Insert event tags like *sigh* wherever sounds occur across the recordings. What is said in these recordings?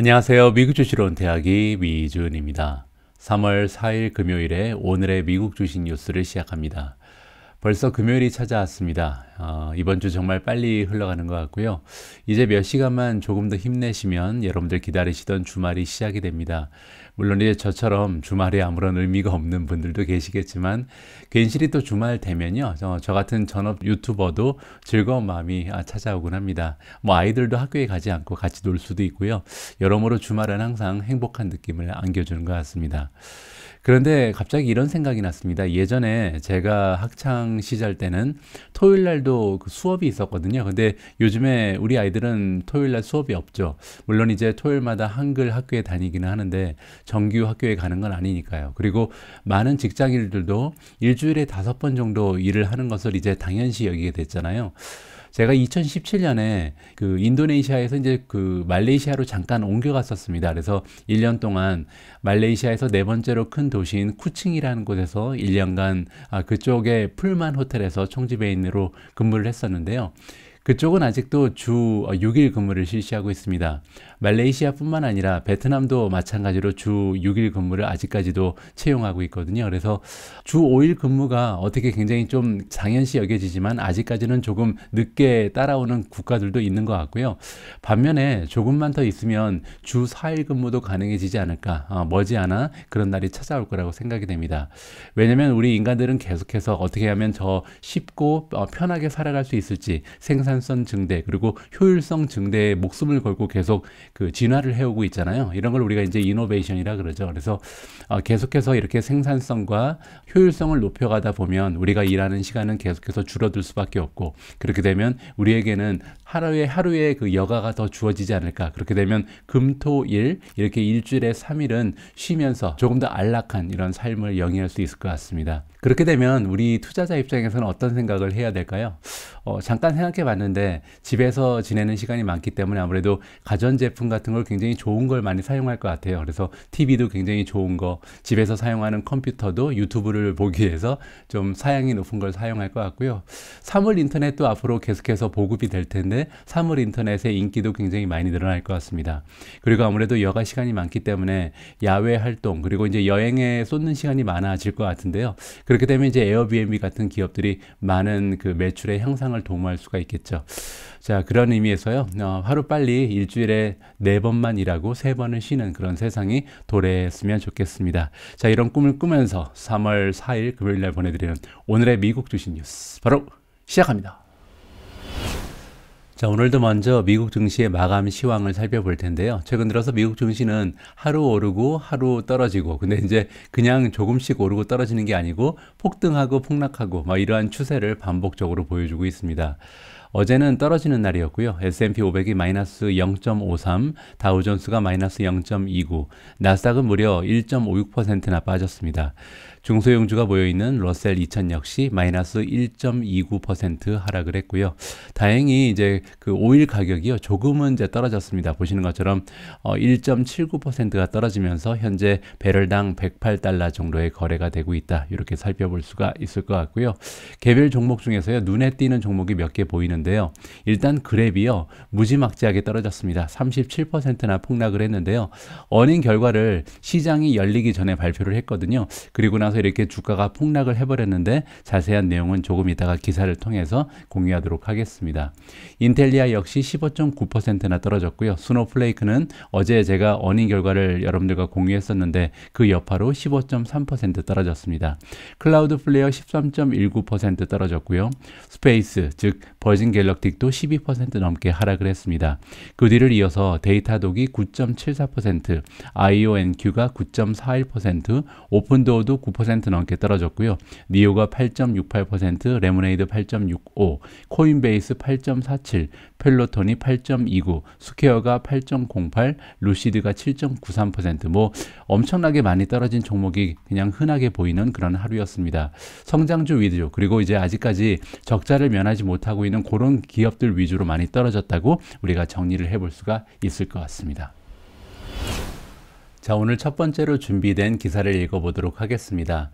안녕하세요. 미국 주시로 온 대학이 미준입니다. 3월 4일 금요일에 오늘의 미국 주식 뉴스를 시작합니다. 벌써 금요일이 찾아왔습니다. 어, 이번 주 정말 빨리 흘러가는 것 같고요. 이제 몇 시간만 조금 더 힘내시면 여러분들 기다리시던 주말이 시작이 됩니다. 물론 이제 저처럼 주말에 아무런 의미가 없는 분들도 계시겠지만 괜시리 또 주말 되면요. 저, 저 같은 전업 유튜버도 즐거운 마음이 아, 찾아오곤 합니다. 뭐 아이들도 학교에 가지 않고 같이 놀 수도 있고요. 여러모로 주말은 항상 행복한 느낌을 안겨주는 것 같습니다. 그런데 갑자기 이런 생각이 났습니다. 예전에 제가 학창 시절 때는 토요일 날도 그 수업이 있었거든요. 근데 요즘에 우리 아이들은 토요일 날 수업이 없죠. 물론 이제 토요일마다 한글 학교에 다니기는 하는데 정규 학교에 가는 건 아니니까요. 그리고 많은 직장인들도 일주일에 다섯 번 정도 일을 하는 것을 이제 당연시 여기게 됐잖아요. 제가 2017년에 그 인도네시아에서 이제 그 말레이시아로 잠깐 옮겨갔었습니다. 그래서 1년 동안 말레이시아에서 네 번째로 큰 도시인 쿠칭이라는 곳에서 1년간 아, 그쪽의 풀만 호텔에서 총지배인으로 근무를 했었는데요. 그쪽은 아직도 주 6일 어, 근무를 실시하고 있습니다. 말레이시아뿐만 아니라 베트남도 마찬가지로 주 6일 근무를 아직까지도 채용하고 있거든요. 그래서 주 5일 근무가 어떻게 굉장히 좀 당연시 여겨지지만 아직까지는 조금 늦게 따라오는 국가들도 있는 것 같고요. 반면에 조금만 더 있으면 주 4일 근무도 가능해지지 않을까 아, 머지않아 그런 날이 찾아올 거라고 생각이 됩니다. 왜냐하면 우리 인간들은 계속해서 어떻게 하면 더 쉽고 어, 편하게 살아갈 수 있을지 생산성 증대 그리고 효율성 증대에 목숨을 걸고 계속 그 진화를 해오고 있잖아요. 이런 걸 우리가 이제 이노베이션이라 그러죠. 그래서 어, 계속해서 이렇게 생산성과 효율성을 높여가다 보면 우리가 일하는 시간은 계속해서 줄어들 수밖에 없고 그렇게 되면 우리에게는 하루에 하루에 그 여가가 더 주어지지 않을까. 그렇게 되면 금토일 이렇게 일주일에 3일은 쉬면서 조금 더 안락한 이런 삶을 영위할 수 있을 것 같습니다. 그렇게 되면 우리 투자자 입장에서는 어떤 생각을 해야 될까요? 어, 잠깐 생각해 봤는데 집에서 지내는 시간이 많기 때문에 아무래도 가전제품 제품 같은 걸 굉장히 좋은 걸 많이 사용할 것 같아요. 그래서 TV도 굉장히 좋은 거, 집에서 사용하는 컴퓨터도 유튜브를 보기 위해서 좀 사양이 높은 걸 사용할 것 같고요. 사물 인터넷도 앞으로 계속해서 보급이 될 텐데 사물 인터넷의 인기도 굉장히 많이 늘어날 것 같습니다. 그리고 아무래도 여가 시간이 많기 때문에 야외 활동 그리고 이제 여행에 쏟는 시간이 많아질 것 같은데요. 그렇게 되면 이제 에어비앤비 같은 기업들이 많은 그 매출의 향상을 도모할 수가 있겠죠. 자 그런 의미에서요. 어, 하루 빨리 일주일에 네 번만 일하고 세 번은 쉬는 그런 세상이 도래했으면 좋겠습니다. 자, 이런 꿈을 꾸면서 3월 4일 금요일 날 보내드리는 오늘의 미국 주식 뉴스 바로 시작합니다. 자, 오늘도 먼저 미국 증시의 마감 시황을 살펴볼 텐데요. 최근 들어서 미국 증시는 하루 오르고 하루 떨어지고, 근데 이제 그냥 조금씩 오르고 떨어지는 게 아니고 폭등하고 폭락하고 막 이러한 추세를 반복적으로 보여주고 있습니다. 어제는 떨어지는 날이었고요. S&P 500이 마이너스 0.53, 다우존스가 마이너스 0.29, 나스닥은 무려 1.56%나 빠졌습니다. 중소형주가 모여있는 러셀 2000 역시 마이너스 1.29% 하락을 했고요. 다행히 이제 그 오일 가격이요. 조금은 이제 떨어졌습니다. 보시는 것처럼 어 1.79%가 떨어지면서 현재 배럴당 108달러 정도의 거래가 되고 있다. 이렇게 살펴볼 수가 있을 것 같고요. 개별 종목 중에서요. 눈에 띄는 종목이 몇 개 보이는데요. 일단 그랩이요. 무지막지하게 떨어졌습니다. 37%나 폭락을 했는데요. 어닝 결과를 시장이 열리기 전에 발표를 했거든요. 그리고 나 나서 이렇게 주가가 폭락을 해버렸는데 자세한 내용은 조금 이따가 기사를 통해서 공유하도록 하겠습니다. 인텔리아 역시 15.9%나 떨어졌고요. 스노플레이크는 어제 제가 어닝 결과를 여러분들과 공유했었는데 그 여파로 15.3% 떨어졌습니다. 클라우드 플레어 이13.19% 떨어졌고요. 스페이스 즉 버진 갤럭틱도 12% 넘게 하락을 했습니다. 그 뒤를 이어서 데이터독이 9.74%, IONQ가 9.41%, 오픈도어도 9% 3% 넘게 떨어졌고요. 니오가 8.68%, 레모네이드 8.65, 코인베이스 8.47, 펠로톤이 8.29, 스퀘어가 8.08, 루시드가 7.93%뭐 엄청나게 많이 떨어진 종목이 그냥 흔하게 보이는 그런 하루였습니다. 성장주 위주 그리고 이제 아직까지 적자를 면하지 못하고 있는 그런 기업들 위주로 많이 떨어졌다고 우리가 정리를 해볼 수가 있을 것 같습니다. 자, 오늘 첫 번째로 준비된 기사를 읽어보도록 하겠습니다.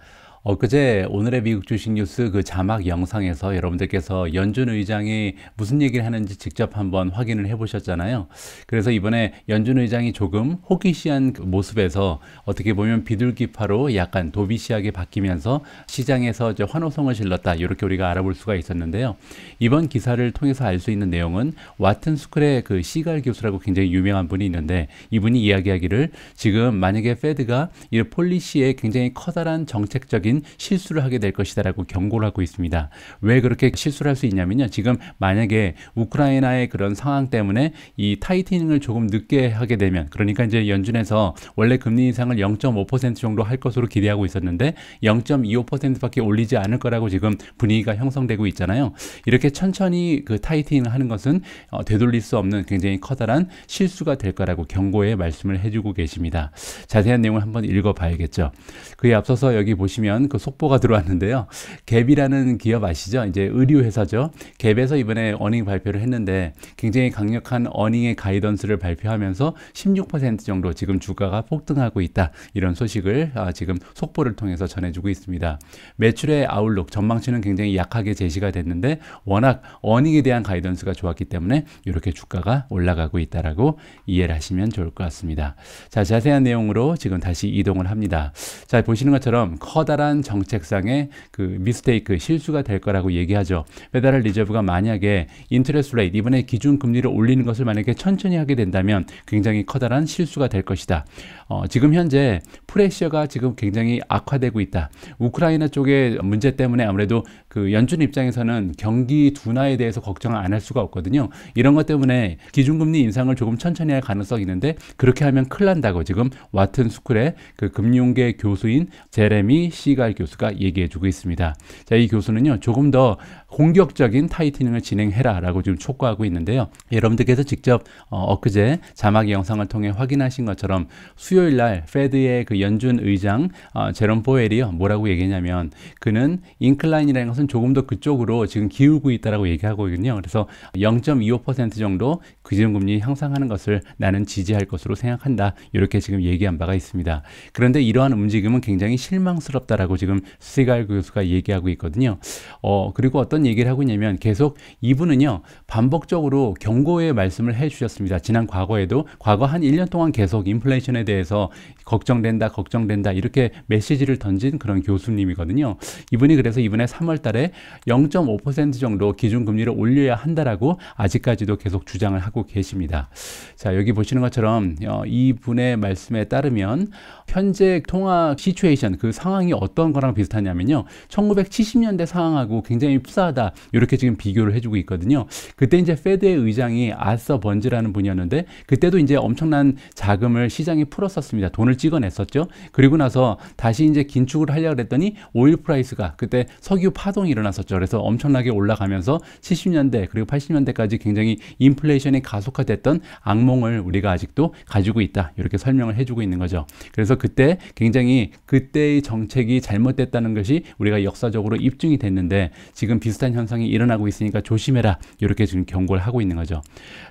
엊그제 오늘의 미국 주식 뉴스 그 자막 영상에서 여러분들께서 연준 의장이 무슨 얘기를 하는지 직접 한번 확인을 해보셨잖아요. 그래서 이번에 연준 의장이 조금 호기시한 그 모습에서 어떻게 보면 비둘기파로 약간 도비시하게 바뀌면서 시장에서 환호성을 질렀다. 이렇게 우리가 알아볼 수가 있었는데요. 이번 기사를 통해서 알 수 있는 내용은 와튼 스쿨의 그 시갈 교수라고 굉장히 유명한 분이 있는데 이분이 이야기하기를 지금 만약에 페드가 이 폴리시에 굉장히 커다란 정책적인 많은 실수를 하게 될 것이다라고 경고를 하고 있습니다. 왜 그렇게 실수를 할 수 있냐면요. 지금 만약에 우크라이나의 그런 상황 때문에 이 타이트닝을 조금 늦게 하게 되면 그러니까 이제 연준에서 원래 금리 인상을 0.5% 정도 할 것으로 기대하고 있었는데 0.25%밖에 올리지 않을 거라고 지금 분위기가 형성되고 있잖아요. 이렇게 천천히 그 타이트닝을 하는 것은 어, 되돌릴 수 없는 굉장히 커다란 실수가 될 거라고 경고의 말씀을 해주고 계십니다. 자세한 내용을 한번 읽어봐야겠죠. 그에 앞서서 여기 보시면 그 속보가 들어왔는데요. 갭이라는 기업 아시죠? 이제 의류 회사죠. 갭에서 이번에 어닝 발표를 했는데 굉장히 강력한 어닝의 가이던스를 발표하면서 16% 정도 지금 주가가 폭등하고 있다. 이런 소식을 아, 지금 속보를 통해서 전해주고 있습니다. 매출의 아울룩 전망치는 굉장히 약하게 제시가 됐는데 워낙 어닝에 대한 가이던스가 좋았기 때문에 이렇게 주가가 올라가고 있다라고 이해를 하시면 좋을 것 같습니다. 자, 자세한 내용으로 지금 다시 이동을 합니다. 자, 보시는 것처럼 커다란 일반 정책상의 그 미스테이크 실수가 될 거라고 얘기하죠. 페달럴 리저브가 만약에 인트레스 레이트 이번에 기준 금리를 올리는 것을 만약에 천천히 하게 된다면 굉장히 커다란 실수가 될 것이다. 어, 지금 현재 프레셔가 지금 굉장히 악화되고 있다. 우크라이나 쪽의 문제 때문에 아무래도 그 연준 입장에서는 경기 둔화에 대해서 걱정을 안 할 수가 없거든요. 이런 것 때문에 기준금리 인상을 조금 천천히 할 가능성이 있는데 그렇게 하면 큰일 난다고 지금 와튼 스쿨의 그 금융계 교수인 제레미 시갈 교수가 얘기해주고 있습니다. 자, 이 교수는요 조금 더 공격적인 타이트닝을 진행해라라고 지금 촉구하고 있는데요. 여러분들께서 직접 어, 그제 자막 영상을 통해 확인하신 것처럼 수요일 날 페드의 그 연준 의장 어, 제롬 보엘이요 뭐라고 얘기했냐면 그는 인클라인이라는 것은 시장은 조금 더 그쪽으로 지금 기울고 있다라고 얘기하고 있거든요. 그래서 0.25% 정도 기준금리 향상하는 것을 나는 지지할 것으로 생각한다. 이렇게 지금 얘기한 바가 있습니다. 그런데 이러한 움직임은 굉장히 실망스럽다라고 지금 스갈 교수가 얘기하고 있거든요. 어, 그리고 어떤 얘기를 하고 있냐면 계속 이분은요. 반복적으로 경고의 말씀을 해 주셨습니다. 지난 과거에도 과거 한 1년 동안 계속 인플레이션에 대해서 걱정된다, 걱정된다 이렇게 메시지를 던진 그런 교수님이거든요. 이분이 그래서 이번에 3월 달에 달에 0.5% 정도 기준금리를 올려야 한다라고 아직까지도 계속 주장을 하고 계십니다. 자, 여기 보시는 것처럼 어, 이 분의 말씀에 따르면 현재 통화 시츄에이션 그 상황이 어떤 거랑 비슷하냐면요. 1970년대 상황하고 굉장히 흡사하다. 이렇게 지금 비교를 해주고 있거든요. 그때 이제 페드의 의장이 아서 번지라는 분이었는데 그때도 이제 엄청난 자금을 시장에 풀었었습니다. 돈을 찍어냈었죠. 그리고 나서 다시 이제 긴축을 하려고 했더니 오일 프라이스가 그때 석유 파동 폭동이 일어났었죠. 그래서 엄청나게 올라가면서 70년대 그리고 80년대까지 굉장히 인플레이션이 가속화됐던 악몽을 우리가 아직도 가지고 있다. 이렇게 설명을 해주고 있는 거죠. 그래서 그때 굉장히 그때의 정책이 잘못됐다는 것이 우리가 역사적으로 입증이 됐는데 지금 비슷한 현상이 일어나고 있으니까 조심해라. 이렇게 지금 경고를 하고 있는 거죠.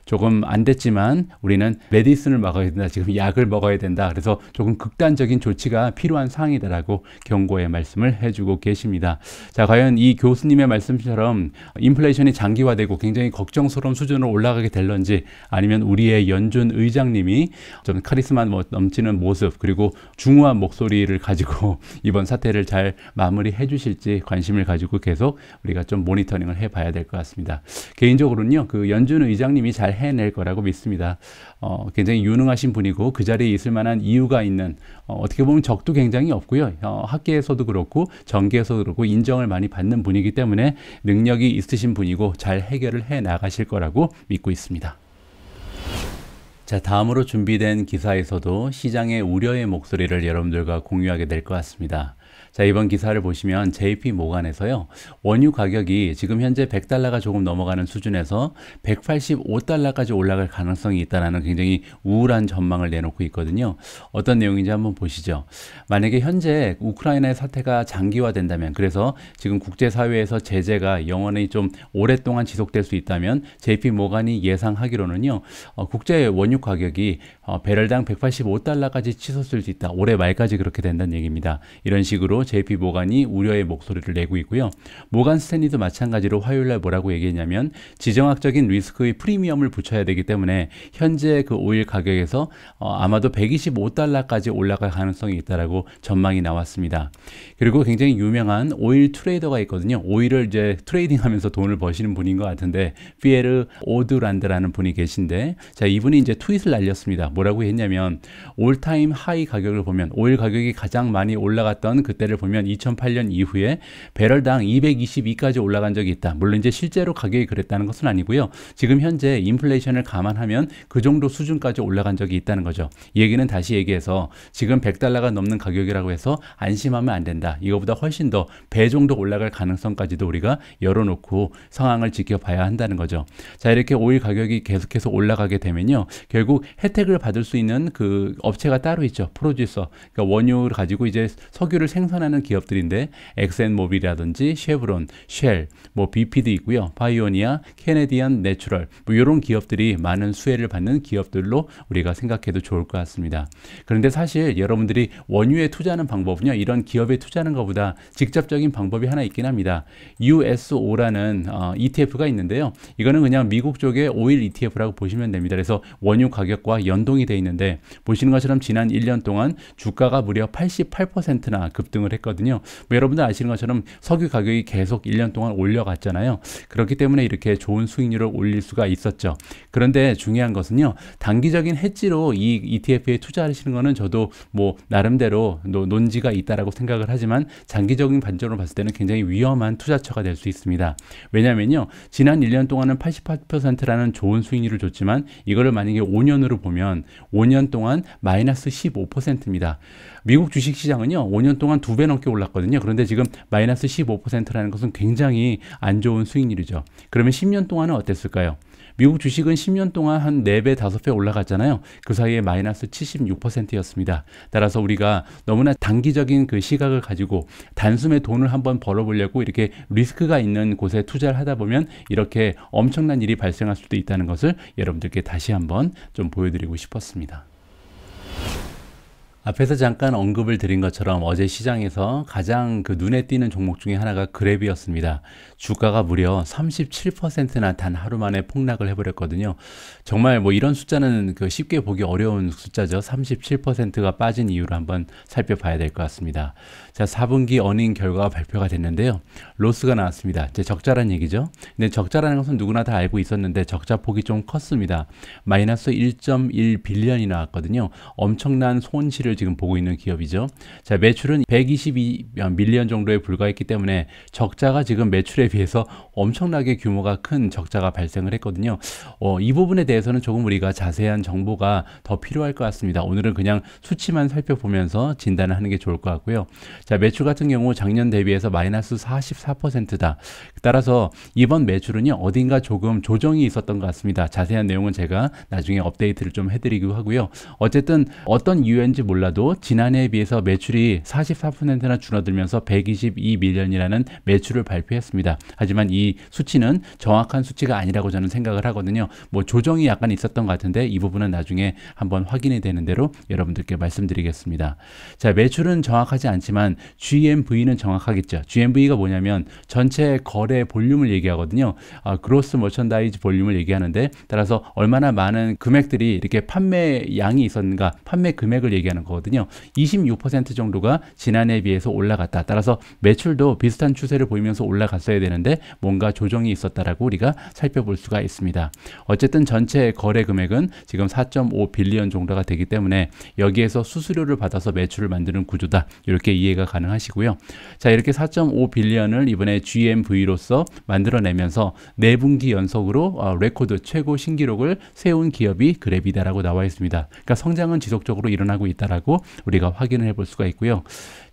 조금 안 됐지만 우리는 메디슨을 막아야 된다. 지금 약을 먹어야 된다. 그래서 조금 극단적인 조치가 필요한 상황이다라고 경고의 말씀을 해주고 계십니다. 자, 과연 저는 이 교수님의 말씀처럼 인플레이션이 장기화되고 굉장히 걱정스러운 수준으로 올라가게 될런지 아니면 우리의 연준 의장님이 좀 카리스마 뭐 넘치는 모습 그리고 중후한 목소리를 가지고 *laughs* 이번 사태를 잘 마무리해 주실지 관심을 가지고 계속 우리가 좀 모니터링을 해봐야 될 것 같습니다. 개인적으로는요, 그 연준 의장님이 잘 해낼 거라고 믿습니다. 어, 굉장히 유능하신 분이고 그 자리에 있을 만한 이유가 있는 어, 어떻게 보면 적도 굉장히 없고요. 어, 학계에서도 그렇고 정계에서도 그렇고 인정을 많이 받는 분이기 때문에 능력이 있으신 분이고 잘 해결을 해 나가실 거라고 믿고 있습니다. 자, 다음으로 준비된 기사에서도 시장의 우려의 목소리를 여러분들과 공유하게 될 것 같습니다. 자, 이번 기사를 보시면 JP 모간에서요. 원유 가격이 지금 현재 100달러가 조금 넘어가는 수준에서 185달러까지 올라갈 가능성이 있다라는 굉장히 우울한 전망을 내놓고 있거든요. 어떤 내용인지 한번 보시죠. 만약에 현재 우크라이나의 사태가 장기화된다면 그래서 지금 국제사회에서 제재가 영원히 좀 오랫동안 지속될 수 있다면 JP 모간이 예상하기로는요. 어, 국제 원유 가격이 어, 배럴당 185달러까지 치솟을 수 있다. 올해 말까지 그렇게 된다는 얘기입니다. 이런 식으로 JP 모간이 우려의 목소리를 내고 있고요. 모간 스탠리도 마찬가지로 화요일 날 뭐라고 얘기했냐면 지정학적인 리스크의 프리미엄을 붙여야 되기 때문에 현재 그 오일 가격에서 어, 아마도 125달러까지 올라갈 가능성이 있다라고 전망이 나왔습니다. 그리고 굉장히 유명한 오일 트레이더가 있거든요. 오일을 이제 트레이딩하면서 돈을 버시는 분인 것 같은데 피에르 오드란드라는 분이 계신데 자 이분이 이제 트윗을 날렸습니다. 뭐라고 했냐면 올타임 하이 가격을 보면 오일 가격이 가장 많이 올라갔던 그때를 보면 2008년 이후에 배럴당 222까지 올라간 적이 있다. 물론 이제 실제로 가격이 그랬다는 것은 아니고요. 지금 현재 인플레이션을 감안하면 그 정도 수준까지 올라간 적이 있다는 거죠. 이 얘기는 다시 얘기해서 지금 100달러가 넘는 가격이라고 해서 안심하면 안 된다. 이거보다 훨씬 더 배 정도 올라갈 가능성까지도 우리가 열어놓고 상황을 지켜봐야 한다는 거죠. 자 이렇게 오일 가격이 계속해서 올라가게 되면요. 결국 혜택을 받 받을 수 있는 그 업체가 따로 있죠. 프로듀서. 그러니까 원유를 가지고 이제 석유를 생산하는 기업들인데 엑센모빌이라든지 쉐브론, 쉘, 뭐 BP도 있고요. 바이오니아, 캐네디안 내추럴 뭐 이런 기업들이 많은 수혜를 받는 기업들로 우리가 생각해도 좋을 것 같습니다. 그런데 사실 여러분들이 원유에 투자하는 방법은요. 이런 기업에 투자하는 것보다 직접적인 방법이 하나 있긴 합니다. USO라는 어, ETF가 있는데요. 이거는 그냥 미국 쪽의 오일 ETF라고 보시면 됩니다. 그래서 원유 가격과 연동 연동이 돼 있는데 보시는 것처럼 지난 1년 동안 주가가 무려 88%나 급등을 했거든요. 뭐 여러분들 아시는 것처럼 석유 가격이 계속 1년 동안 올려갔잖아요. 그렇기 때문에 이렇게 좋은 수익률을 올릴 수가 있었죠. 그런데 중요한 것은요. 단기적인 해지로 이 ETF에 투자하시는 거는 저도 뭐 나름대로 논지가 있다라고 생각을 하지만 장기적인 반전으로 봤을 때는 굉장히 위험한 투자처가 될 수 있습니다. 왜냐면요. 지난 1년 동안은 88%라는 좋은 수익률을 줬지만 이거를 만약에 5년으로 보면 5년 동안 마이너스 15%입니다. 미국 주식시장은요, 5년 동안 두 배 넘게 올랐거든요. 그런데 지금 마이너스 15%라는 것은 굉장히 안 좋은 수익률이죠. 그러면 10년 동안은 어땠을까요? 미국 주식은 10년 동안 한 4배, 5배 올라갔잖아요. 그 사이에 마이너스 76%였습니다. 따라서 우리가 너무나 단기적인 그 시각을 가지고 단숨에 돈을 한번 벌어보려고 이렇게 리스크가 있는 곳에 투자를 하다 보면 이렇게 엄청난 일이 발생할 수도 있다는 것을 여러분들께 다시 한번 좀 보여드리고 싶었습니다. 앞에서 잠깐 언급을 드린 것처럼 어제 시장에서 가장 그 눈에 띄는 종목 중에 하나가 그랩이었습니다. 주가가 무려 37%나 단 하루 만에 폭락을 해버렸거든요. 정말 뭐 이런 숫자는 그 쉽게 보기 어려운 숫자죠. 37%가 빠진 이유를 한번 살펴봐야 될 것 같습니다. 자, 4분기 어닝 결과가 발표가 됐는데요. 로스가 나왔습니다. 이제 적자란 얘기죠. 근데 적자라는 것은 누구나 다 알고 있었는데 적자 폭이 좀 컸습니다. 마이너스 1.1 빌리언이 나왔거든요. 엄청난 손실을 손실을 지금 보고 있는 기업이죠. 자, 매출은 122 밀리언 정도에 불과했기 때문에 적자가 지금 매출에 비해서 엄청나게 규모가 큰 적자가 발생을 했거든요. 어, 이 부분에 대해서는 조금 우리가 자세한 정보가 더 필요할 것 같습니다. 오늘은 그냥 수치만 살펴보면서 진단을 하는 게 좋을 것 같고요. 자, 매출 같은 경우 작년 대비해서 마이너스 44%다. 따라서 이번 매출은요, 어딘가 조금 조정이 있었던 것 같습니다. 자세한 내용은 제가 나중에 업데이트를 좀 해드리기도 하고요. 어쨌든 어떤 이유인지 몰라 올라도 지난해에 비해서 매출이 44%나 줄어들면서 122밀리언이라는 매출을 발표했습니다. 하지만 이 수치는 정확한 수치가 아니라고 저는 생각을 하거든요. 뭐 조정이 약간 있었던 것 같은데 이 부분은 나중에 한번 확인이 되는 대로 여러분들께 말씀드리겠습니다. 자, 매출은 정확하지 않지만 GMV는 정확하겠죠. GMV가 뭐냐면 전체 거래 볼륨을 얘기하거든요. 아, 그로스 머천다이즈 볼륨을 얘기하는데 따라서 얼마나 많은 금액들이 이렇게 판매 양이 있었는가, 판매 금액을 얘기하는 거거 거거든요. 26% 정도가 지난해에 비해서 올라갔다. 따라서 매출도 비슷한 추세를 보이면서 올라갔어야 되는데 뭔가 조정이 있었다라고 우리가 살펴볼 수가 있습니다. 어쨌든 전체 거래 금액은 지금 4.5 빌리언 정도가 되기 때문에 여기에서 수수료를 받아서 매출을 만드는 구조다. 이렇게 이해가 가능하시고요. 자, 이렇게 4.5 빌리언을 이번에 GMV로서 만들어내면서 4분기 연속으로 어, 레코드 최고 신기록을 세운 기업이 그랩이다라고 나와 있습니다. 그러니까 성장은 지속적으로 일어나고 있다라 고 라고 우리가 확인을 해 볼 수가 있고요.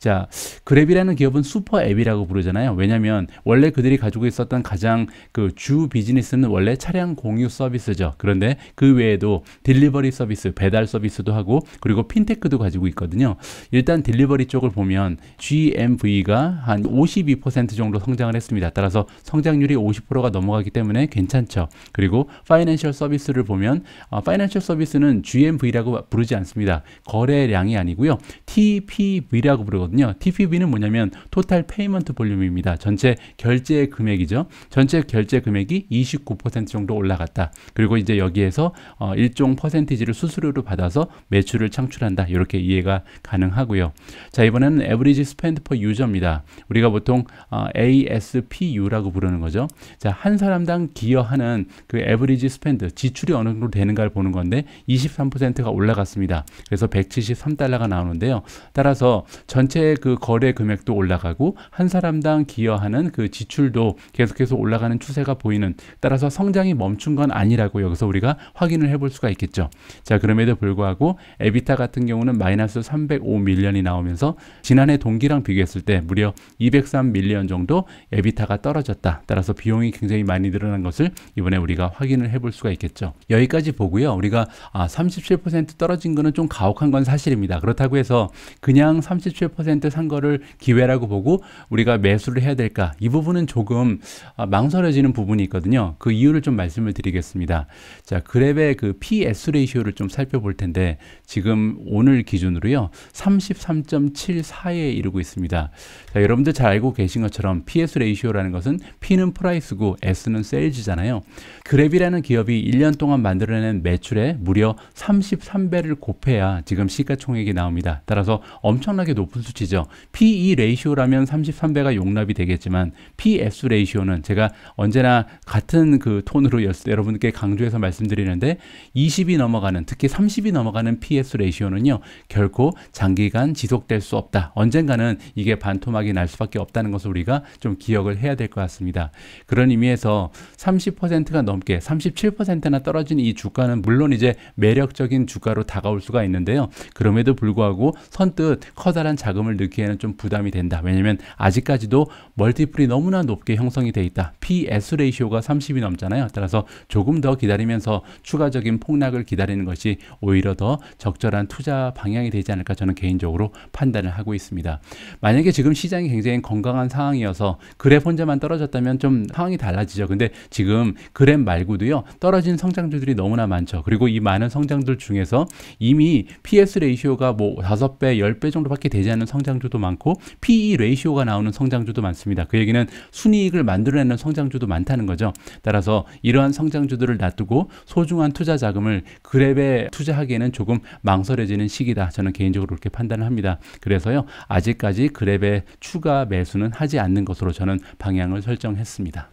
자, 그랩이라는 기업은 슈퍼 앱이라고 부르잖아요. 왜냐면 원래 그들이 가지고 있었던 가장 그 주 비즈니스는 원래 차량 공유 서비스죠. 그런데 그 외에도 딜리버리 서비스, 배달 서비스도 하고 그리고 핀테크도 가지고 있거든요. 일단 딜리버리 쪽을 보면 GMV가 한 52% 정도 성장을 했습니다. 따라서 성장률이 50%가 넘어가기 때문에 괜찮죠. 그리고 파이낸셜 서비스를 보면 어, 파이낸셜 서비스는 GMV라고 부르지 않습니다. 거래량이 아니고요. TPV라고 부르거든요. 거거든요. TPV는 뭐냐면 토탈 페이먼트 볼륨입니다. 전체 결제 금액이죠. 전체 결제 금액이 29% 정도 올라갔다. 그리고 이제 여기에서 어, 일종 퍼센티지를 수수료로 받아서 매출을 창출한다. 이렇게 이해가 가능하고요. 자, 이번에는 에브리지 스펜드 퍼 유저입니다. 우리가 보통 어, ASPU라고 부르는 거죠. 자, 한 사람당 기여하는 그 에브리지 스펜드 지출이 어느 정도 되는가를 보는 건데 23%가 올라갔습니다. 그래서 173달러가 나오는데요. 따라서 전체 전체 그 거래 금액도 올라가고 한 사람당 기여하는 그 지출도 계속해서 올라가는 추세가 보이는 따라서 성장이 멈춘 건 아니라고 여기서 우리가 확인을 해볼 수가 있겠죠. 자 그럼에도 불구하고 에비타 같은 경우는 마이너스 305밀리언이 나오면서 지난해 동기랑 비교했을 때 무려 203밀리언 정도 에비타가 떨어졌다. 따라서 비용이 굉장히 많이 늘어난 것을 이번에 우리가 확인을 해볼 수가 있겠죠. 여기까지 보고요. 우리가 아, 37% 떨어진 거는 좀 가혹한 건 사실입니다. 그렇다고 해서 그냥 37% 30%산 거를 기회라고 보고 우리가 매수를 해야 될까? 이 부분은 조금 아, 망설여지는 부분이 있거든요. 그 이유를 좀 말씀을 드리겠습니다. 자, 그랩의 그 PS 레이시오를 좀 살펴볼 텐데 지금 오늘 기준으로요. 33.74에 이르고 있습니다. 자, 여러분들 잘 알고 계신 것처럼 PS 레이시오라는 것은 P는 프라이스고 S는 세일즈잖아요. 그랩이라는 기업이 1년 동안 만들어낸 매출의 무려 33배를 곱해야 지금 시가총액이 나옵니다. 따라서 엄청나게 높은 수치죠. PE 레이시오라면 33배가 용납이 되겠지만 PF 레이시오는 제가 언제나 같은 그 톤으로 여러분께 강조해서 말씀드리는데 20이 넘어가는 특히 30이 넘어가는 PF 레이시오는요. 결코 장기간 지속될 수 없다. 언젠가는 이게 반토막이 날 수밖에 없다는 것을 우리가 좀 기억을 해야 될 것 같습니다. 그런 의미에서 30%가 넘 넘게 37%나 떨어진 이 주가는 물론 이제 매력적인 주가로 다가올 수가 있는데요. 그럼에도 불구하고 선뜻 커다란 자금을 넣기에는 좀 부담이 된다. 왜냐면 아직까지도 멀티플이 너무나 높게 형성이 돼 있다. PS 레이시오가 30이 넘잖아요. 따라서 조금 더 기다리면서 추가적인 폭락을 기다리는 것이 오히려 더 적절한 투자 방향이 되지 않을까 저는 개인적으로 판단을 하고 있습니다. 만약에 지금 시장이 굉장히 건강한 상황이어서 그래 혼자만 떨어졌다면 좀 상황이 달라지죠. 근데 지금 그래 시스 말고도요 떨어진 성장주들이 너무나 많죠. 그리고 이 많은 성장들 중에서 이미 PS 레이시오가 뭐 5배, 10배 정도밖에 되지 않는 성장주도 많고 PE 레이시오가 나오는 성장주도 많습니다. 그 얘기는 순이익을 만들어내는 성장주도 많다는 거죠. 따라서 이러한 성장주들을 놔두고 소중한 투자 자금을 그랩에 투자하기에는 조금 망설여지는 시기다. 저는 개인적으로 그렇게 판단을 합니다. 그래서요 아직까지 그랩에 추가 매수는 하지 않는 것으로 저는 방향을 설정했습니다.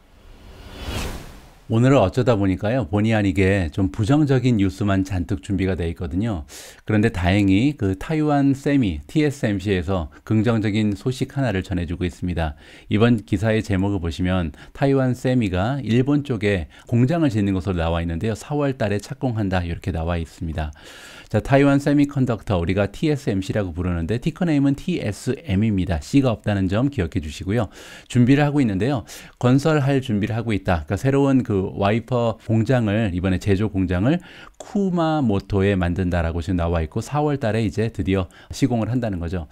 오늘은 어쩌다 보니까요 본의 아니게 좀 부정적인 뉴스만 잔뜩 준비가 돼 있거든요 그런데 다행히 그 타이완 세미 TSMC에서 긍정적인 소식 하나를 전해주고 있습니다 이번 기사의 제목을 보시면 타이완 세미가 일본 쪽에 공장을 짓는 것으로 나와 있는데요 4월 달에 착공한다 이렇게 나와 있습니다 자, 타이완 세미컨덕터 우리가 TSMC라고 부르는데 티커네임은 TSM입니다. C가 없다는 점 기억해 주시고요. 준비를 하고 있는데요. 건설할 준비를 하고 있다. 그러니까 새로운 그 와이퍼 공장을 이번에 제조 공장을 쿠마모토에 만든다라고 지금 나와 있고 4월 달에 이제 드디어 시공을 한다는 거죠.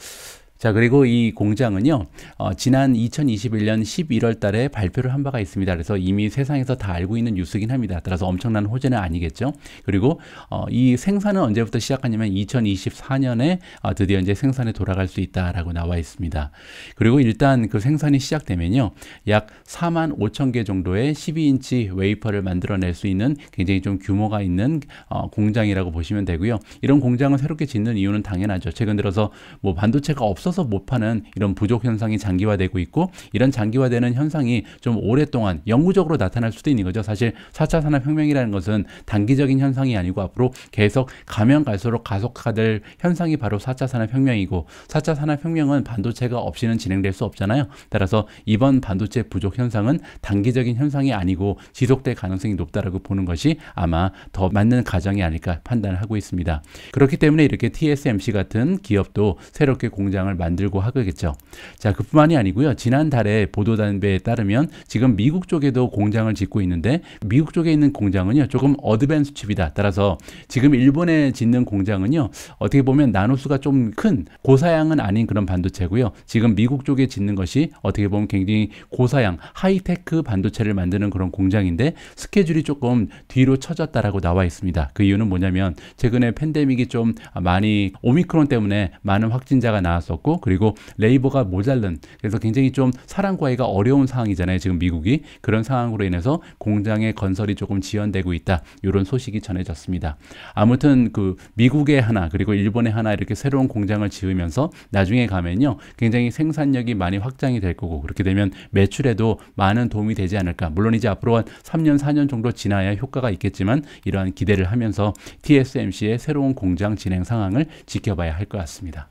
자, 그리고 이 공장은요, 어, 지난 2021년 11월 달에 발표를 한 바가 있습니다. 그래서 이미 세상에서 다 알고 있는 뉴스긴 합니다. 따라서 엄청난 호재는 아니겠죠. 그리고 어, 이 생산은 언제부터 시작하냐면 2024년에 어, 드디어 이제 생산에 돌아갈 수 있다라고 나와 있습니다. 그리고 일단 그 생산이 시작되면요, 약 4만 5천 개 정도의 12인치 웨이퍼를 만들어낼 수 있는 굉장히 좀 규모가 있는 어, 공장이라고 보시면 되고요. 이런 공장을 새롭게 짓는 이유는 당연하죠. 최근 들어서 뭐 반도체가 없어 없어서 못 파는 이런 부족 현상이 장기화되고 있고 이런 장기화되는 현상이 좀 오랫동안 영구적으로 나타날 수도 있는 거죠. 사실 4차 산업혁명이라는 것은 단기적인 현상이 아니고 앞으로 계속 가면 갈수록 가속화될 현상이 바로 4차 산업혁명이고 4차 산업혁명은 반도체가 없이는 진행될 수 없잖아요. 따라서 이번 반도체 부족 현상은 단기적인 현상이 아니고 지속될 가능성이 높다라고 보는 것이 아마 더 맞는 가정이 아닐까 판단을 하고 있습니다. 그렇기 때문에 이렇게 TSMC 같은 기업도 새롭게 공장을 만들고 하겠죠. 자, 그뿐만이 아니고요. 지난달에 보도단배에 따르면 지금 미국 쪽에도 공장을 짓고 있는데 미국 쪽에 있는 공장은요. 조금 어드밴스 칩이다. 따라서 지금 일본에 짓는 공장은요. 어떻게 보면 나노수가 좀 큰 고사양은 아닌 그런 반도체고요. 지금 미국 쪽에 짓는 것이 어떻게 보면 굉장히 고사양 하이테크 반도체를 만드는 그런 공장인데 스케줄이 조금 뒤로 처졌다라고 나와 있습니다. 그 이유는 뭐냐면 최근에 팬데믹이 좀 많이 오미크론 때문에 많은 확진자가 나왔었고 있고 그리고 레이버가 모자른 그래서 굉장히 좀 사람과의가 어려운 상황이잖아요. 지금 미국이 그런 상황으로 인해서 공장의 건설이 조금 지연되고 있다. 이런 소식이 전해졌습니다. 아무튼 그 미국의 하나 그리고 일본의 하나 이렇게 새로운 공장을 지으면서 나중에 가면요. 굉장히 생산력이 많이 확장이 될 거고 그렇게 되면 매출에도 많은 도움이 되지 않을까. 물론 이제 앞으로 한 3년 4년 정도 지나야 효과가 있겠지만 이러한 기대를 하면서 TSMC의 새로운 공장 진행 상황을 지켜봐야 할 것 같습니다.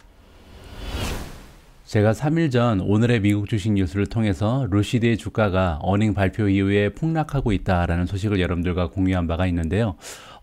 제가 3일 전 오늘의 미국 주식 뉴스를 통해서 루시드의 주가가 어닝 발표 이후에 폭락하고 있다라는 소식을 여러분들과 공유한 바가 있는데요.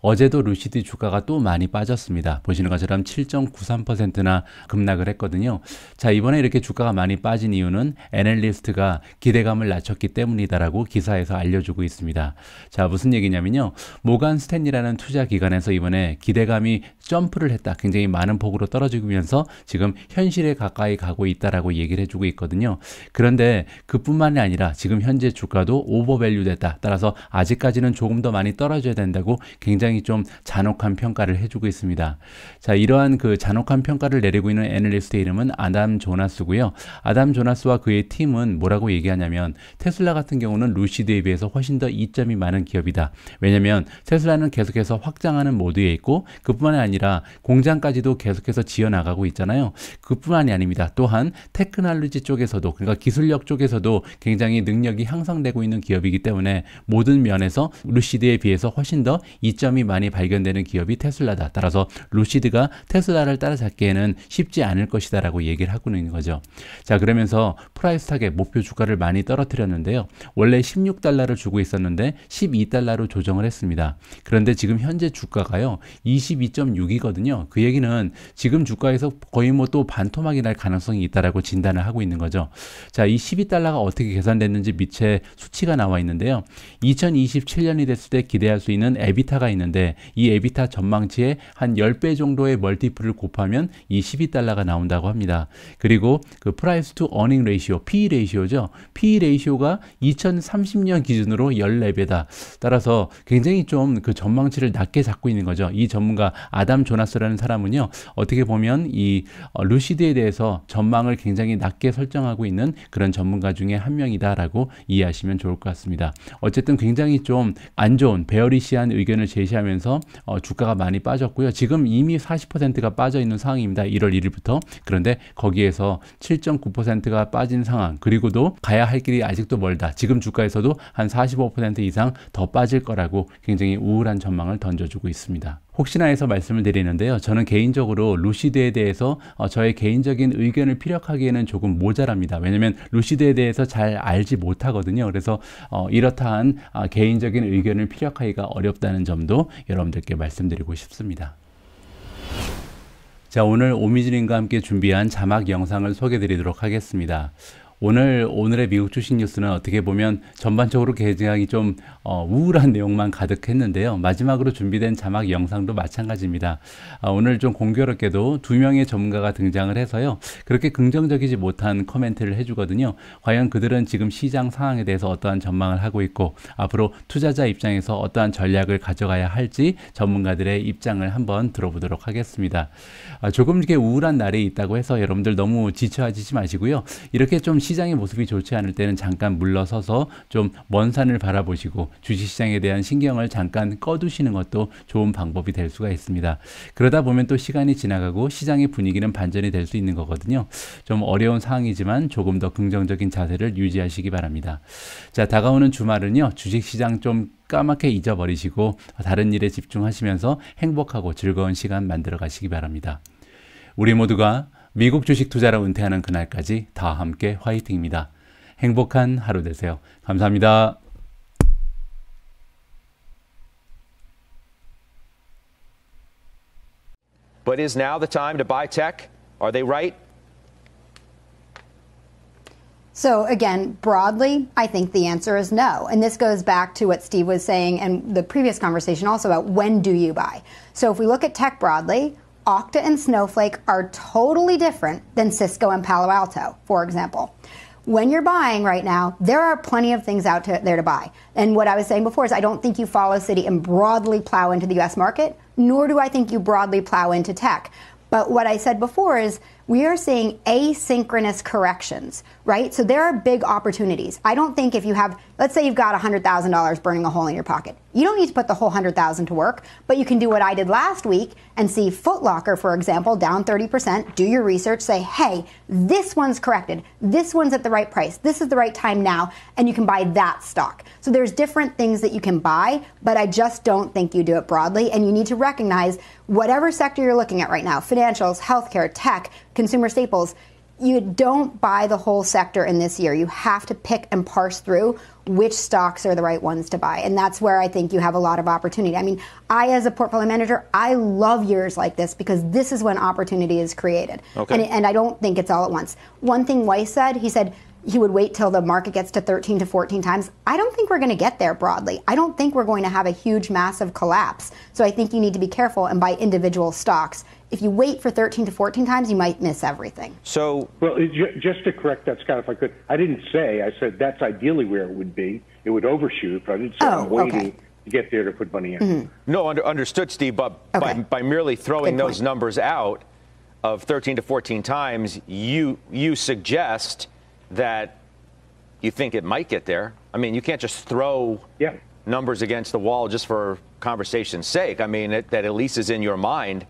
어제도 루시드 주가가 또 많이 빠졌습니다. 보시는 것처럼 7.93%나 급락을 했거든요. 자, 이번에 이렇게 주가가 많이 빠진 이유는 애널리스트가 기대감을 낮췄기 때문이다라고 기사에서 알려주고 있습니다. 자, 무슨 얘기냐면요. 모간 스탠이라는 투자 기관에서 이번에 기대감이 점프를 했다. 굉장히 많은 폭으로 떨어지면서 지금 현실에 가까이 가고 있다라고 얘기를 해주고 있거든요. 그런데 그뿐만이 아니라 지금 현재 주가도 오버밸류 됐다. 따라서 아직까지는 조금 더 많이 떨어져야 된다고 굉장히 굉장히 좀 잔혹한 평가를 해주고 있습니다. 자, 이러한 그 잔혹한 평가를 내리고 있는 애널리스트의 이름은 아담 조나스고요. 아담 조나스와 그의 팀은 뭐라고 얘기하냐면 테슬라 같은 경우는 루시드에 비해서 훨씬 더 이점이 많은 기업이다. 왜냐면 테슬라는 계속해서 확장하는 모드에 있고 그뿐만 이 아니라 공장까지도 계속해서 지어 나가고 있잖아요. 그뿐만이 아닙니다. 또한 테크놀로지 쪽에서도 그러니까 기술력 쪽에서도 굉장히 능력이 향상되고 있는 기업이기 때문에 모든 면에서 루시드에 비해서 훨씬 더 이점이 많이 발견되는 기업이 테슬라다. 따라서 루시드가 테슬라를 따라잡기에는 쉽지 않을 것이다라고 얘기를 하고 있는 거죠. 자, 그러면서 프라이스타의 목표 주가를 많이 떨어뜨렸는데요. 원래 16달러를 주고 있었는데 12달러로 조정을 했습니다. 그런데 지금 현재 주가가요. 22.6이거든요. 그 얘기는 지금 주가에서 거의 뭐 또 반토막이 날 가능성이 있다라고 진단을 하고 있는 거죠. 자, 이 12달러가 어떻게 계산됐는지 밑에 수치가 나와 있는데요. 2027년이 됐을 때 기대할 수 있는 에비타가 있는데 나는데이 에비타 전망치에 한 10배 정도의 멀티플을 곱하면 이 12달러가 나온다고 합니다. 그리고 그 프라이스 투 어닝 레이시오, PE 레이시오죠. PE 레이시오가 2030년 기준으로 14배다. 따라서 굉장히 좀 그 전망치를 낮게 잡고 있는 거죠. 이 전문가 아담 조나스라는 사람은요. 어떻게 보면 이 어, 루시드에 대해서 전망을 굉장히 낮게 설정하고 있는 그런 전문가 중에 한 명이다라고 이해하시면 좋을 것 같습니다. 어쨌든 굉장히 좀 안 좋은 베어리시한 의견을 제시하면 나나면서 어, 주가가 많이 빠졌고요. 지금 이미 40%가 빠져 있는 상황입니다. 1월 1일부터. 그런데 거기에서 7.9%가 빠진 상황 그리고도 가야 할 길이 아직도 멀다. 지금 주가에서도 한 45% 이상 더 빠질 거라고 굉장히 우울한 전망을 던져주고 있습니다. 혹시나 해서 말씀을 드리는데요. 저는 개인적으로 루시드에 대해서 어, 저의 개인적인 의견을 피력하기에는 조금 모자랍니다. 왜냐하면 루시드에 대해서 잘 알지 못하거든요. 그래서 어, 이렇다한 아, 개인적인 의견을 피력하기가 어렵다는 점도 여러분들께 말씀드리고 싶습니다. 자, 오늘 오미진님과 함께 준비한 자막 영상을 소개드리도록 해 하겠습니다. 오늘 오늘의 미국 주식 뉴스는 어떻게 보면 전반적으로 굉장히 좀 어, 우울한 내용만 가득했는데요. 마지막으로 준비된 자막 영상도 마찬가지입니다. 아, 오늘 좀 공교롭게도 두 명의 전문가가 등장을 해서요. 그렇게 긍정적이지 못한 커멘트를 해주거든요. 과연 그들은 지금 시장 상황에 대해서 어떠한 전망을 하고 있고 앞으로 투자자 입장에서 어떠한 전략을 가져가야 할지 전문가들의 입장을 한번 들어보도록 하겠습니다. 아, 조금 이렇게 우울한 날이 있다고 해서 여러분들 너무 지쳐하지 마시고요. 이렇게 좀 시장의 모습이 좋지 않을 때는 잠깐 물러서서 좀 먼 산을 바라보시고 주식시장에 대한 신경을 잠깐 꺼두시는 것도 좋은 방법이 될 수가 있습니다. 그러다 보면 또 시간이 지나가고 시장의 분위기는 반전이 될 수 있는 거거든요. 좀 어려운 상황이지만 조금 더 긍정적인 자세를 유지하시기 바랍니다. 자, 다가오는 주말은요. 주식시장 좀 까맣게 잊어버리시고 다른 일에 집중하시면서 행복하고 즐거운 시간 만들어 가시기 바랍니다. 우리 모두가 미국 주식 투자로 은퇴하는 그날까지 다 함께 화이팅입니다. 행복한 하루 되세요. 감사합니다. But is now the time to buy tech? Are they right? So, again, broadly, I think the answer is no. And this goes back to what Steve was saying and the previous conversation also about when do you buy. So, if we look at tech broadly, Okta and Snowflake are totally different than Cisco and Palo Alto, for example. When you're buying right now, there are plenty of things out to, there to buy. And what I was saying before is I don't think you follow City and broadly plow into the US market, nor do I think you broadly plow into tech. But what I said before is we are seeing asynchronous corrections right? So there are big opportunities. I don't think if you have, let's say you've got $100,000 burning a hole in your pocket. You don't need to put the whole 100,000 to work, but you can do what I did last week and see Footlocker, for example, down 30%, do your research, say, "Hey, this one's corrected. This one's at the right price. This is the right time now," and you can buy that stock. So there's different things that you can buy, but I just don't think you do it broadly and you need to recognize whatever sector you're looking at right now, financials, healthcare, tech, consumer staples, you don't buy the whole sector in this year. You have to pick and parse through which stocks are the right ones to buy. And that's where I think you have a lot of opportunity. I mean, I, as a portfolio manager, I love years like this because this is when opportunity is created. Okay. And, and I don't think it's all at once. One thing Weiss said, he said, he would wait till the market gets to 13 to 14 times. I don't think we're going to get there broadly. I don't think we're going to have a huge, massive collapse. So I think you need to be careful and buy individual stocks if you wait for 13 to 14 times, you might miss everything. So, well, just to correct that, Scott, if I could, I didn't say. I said that's ideally where it would be. It would overshoot, but I didn't say oh, I'm waiting. Okay to get there to put money in. Mm-hmm. No, under, understood, Steve. But okay. by, by, merely throwing those numbers out of 13 to 14 times, you you suggest that you think it might get there. I mean, you can't just throw yeah. numbers against the wall just for conversation's sake. I mean, it, that at least is in your mind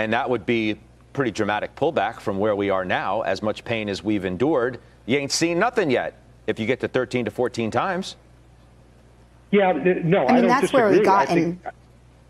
and that would be pretty dramatic pullback from where we are now, as much pain as we've endured. You ain't seen nothing yet if you get to 13 to 14 times. Yeah, no, I, mean, I that's disagree. where we got. Think,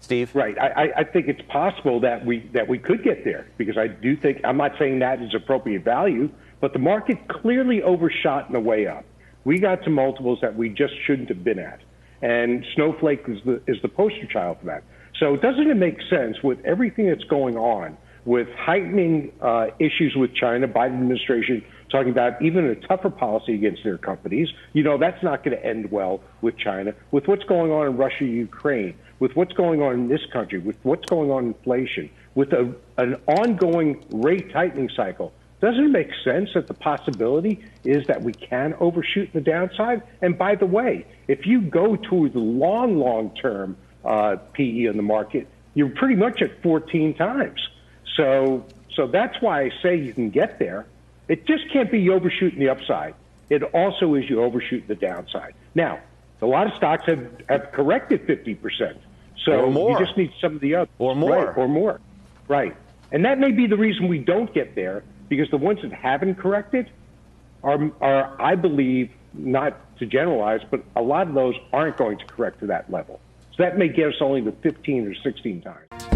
Steve, right? I, I think it's possible that we that we could get there because I do think I'm not saying that is appropriate value, but the market clearly overshot in the way up. We got to multiples that we just shouldn't have been at, and Snowflake is the is the poster child for that. So doesn't it make sense with everything that's going on, with heightening uh, issues with China, Biden administration talking about even a tougher policy against their companies, you know, that's not going to end well with China, with what's going on in Russia, Ukraine, with what's going on in this country, with what's going on in inflation, with a, an ongoing rate tightening cycle. Doesn't it make sense that the possibility is that we can overshoot the downside? And by the way, if you go to the long, long term uh, PE in the market, you're pretty much at 14 times. So, so that's why I say you can get there. It just can't be you overshooting the upside. It also is you overshooting the downside. Now, a lot of stocks have, have corrected 50%. So you just need some of the other. Or more. Right, or more. Right. And that may be the reason we don't get there because the ones that haven't corrected are, are I believe, not to generalize, but a lot of those aren't going to correct to that level. That may get us only to 15 or 16 times.